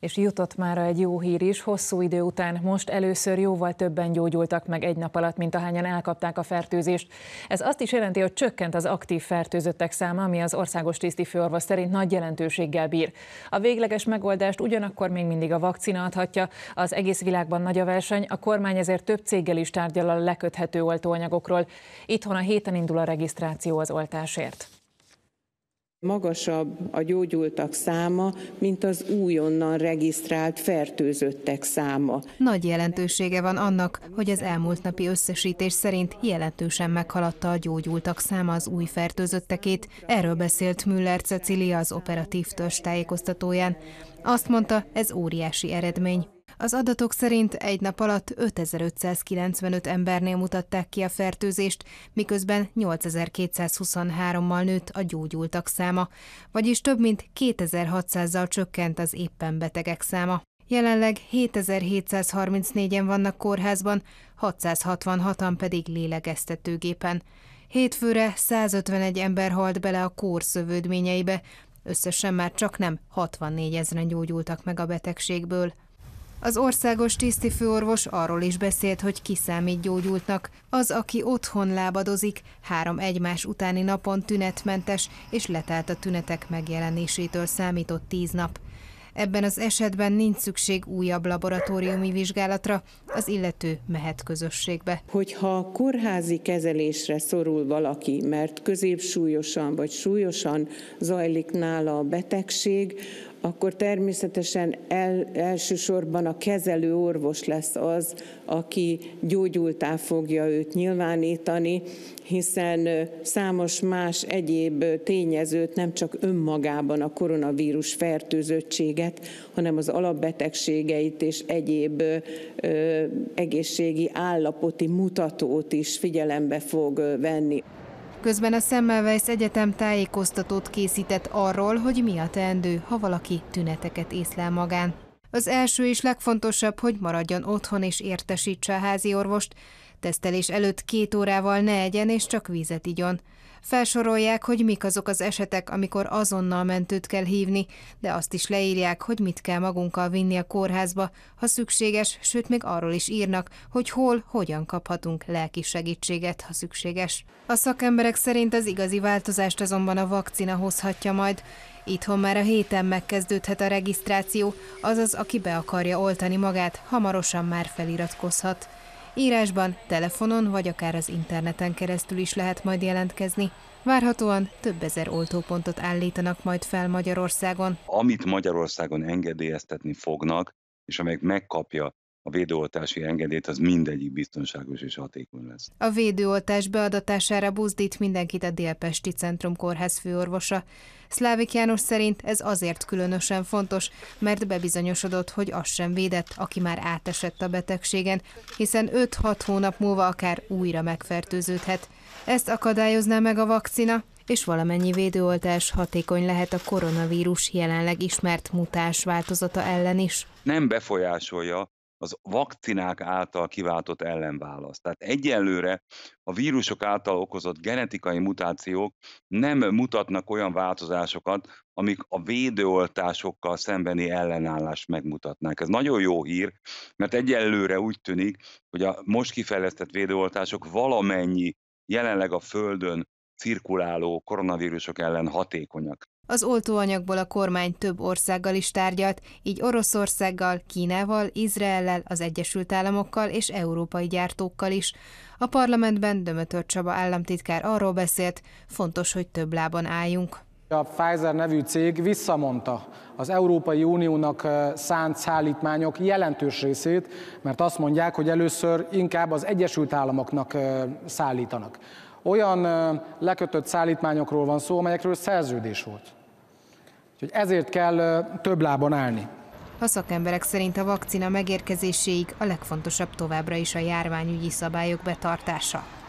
És jutott már egy jó hír is, hosszú idő után most először jóval többen gyógyultak meg egy nap alatt, mint ahányan elkapták a fertőzést. Ez azt is jelenti, hogy csökkent az aktív fertőzöttek száma, ami az országos főorvos szerint nagy jelentőséggel bír. A végleges megoldást ugyanakkor még mindig a vakcina adhatja, az egész világban nagy a verseny, a kormány ezért több céggel is tárgyal a leköthető oltóanyagokról. Itthon a héten indul a regisztráció az oltásért. Magasabb a gyógyultak száma, mint az újonnan regisztrált fertőzöttek száma. Nagy jelentősége van annak, hogy az elmúlt napi összesítés szerint jelentősen meghaladta a gyógyultak száma az új fertőzöttekét. Erről beszélt Müller Cecilia az operatív törzs tájékoztatóján. Azt mondta, ez óriási eredmény. Az adatok szerint egy nap alatt 5595 embernél mutatták ki a fertőzést, miközben 8223-mal nőtt a gyógyultak száma, vagyis több mint 2600-zal csökkent az éppen betegek száma. Jelenleg 7734-en vannak kórházban, 666-an pedig lélegeztetőgépen. Hétfőre 151 ember halt bele a kór szövődményeibe, összesen már csak nem 64 ezeren gyógyultak meg a betegségből. Az országos főorvos arról is beszélt, hogy kiszámít gyógyultnak. Az, aki otthon lábadozik, három egymás utáni napon tünetmentes és letelt a tünetek megjelenésétől számított tíz nap. Ebben az esetben nincs szükség újabb laboratóriumi vizsgálatra, az illető mehet közösségbe. Hogyha kórházi kezelésre szorul valaki, mert középsúlyosan vagy súlyosan zajlik nála a betegség, akkor természetesen el, elsősorban a kezelő orvos lesz az, aki gyógyultá fogja őt nyilvánítani, hiszen számos más egyéb tényezőt, nem csak önmagában a koronavírus fertőzöttséget, hanem az alapbetegségeit és egyéb egészségi állapoti mutatót is figyelembe fog venni. Közben a Semmelweis Egyetem tájékoztatót készített arról, hogy mi a teendő, ha valaki tüneteket észlel magán. Az első és legfontosabb, hogy maradjon otthon és értesítse a házi orvost. Tesztelés előtt két órával ne egyen és csak vízet igyon. Felsorolják, hogy mik azok az esetek, amikor azonnal mentőt kell hívni, de azt is leírják, hogy mit kell magunkkal vinni a kórházba, ha szükséges, sőt még arról is írnak, hogy hol, hogyan kaphatunk lelki segítséget, ha szükséges. A szakemberek szerint az igazi változást azonban a vakcina hozhatja majd. Itthon már a héten megkezdődhet a regisztráció, azaz aki be akarja oltani magát, hamarosan már feliratkozhat. Írásban, telefonon vagy akár az interneten keresztül is lehet majd jelentkezni. Várhatóan több ezer oltópontot állítanak majd fel Magyarországon. Amit Magyarországon engedélyeztetni fognak, és amelyek megkapja a védőoltási engedélyt, az mindegyik biztonságos és hatékony lesz. A védőoltás beadatására buzdít mindenkit a Délpesti Centrum Kórház főorvosa. Szlávik János szerint ez azért különösen fontos, mert bebizonyosodott, hogy az sem védett, aki már átesett a betegségen, hiszen 5-6 hónap múlva akár újra megfertőződhet. Ezt akadályozná meg a vakcina, és valamennyi védőoltás hatékony lehet a koronavírus jelenleg ismert mutás változata ellen is. Nem befolyásolja az vakcinák által kiváltott ellenválaszt. Tehát egyelőre a vírusok által okozott genetikai mutációk nem mutatnak olyan változásokat, amik a védőoltásokkal szembeni ellenállást megmutatnák. Ez nagyon jó hír, mert egyelőre úgy tűnik, hogy a most kifejlesztett védőoltások valamennyi jelenleg a Földön cirkuláló koronavírusok ellen hatékonyak. Az oltóanyagból a kormány több országgal is tárgyalt, így Oroszországgal, Kínával, Izraellel, az Egyesült Államokkal és európai gyártókkal is. A parlamentben Dömötör Csaba államtitkár arról beszélt, fontos, hogy több lábon álljunk. A Pfizer nevű cég visszamondta az Európai Uniónak eh, szánt szállítmányok jelentős részét, mert azt mondják, hogy először inkább az Egyesült Államoknak eh, szállítanak olyan lekötött szállítmányokról van szó, amelyekről szerződés volt. Úgyhogy ezért kell több lábon állni. A szakemberek szerint a vakcina megérkezéséig a legfontosabb továbbra is a járványügyi szabályok betartása.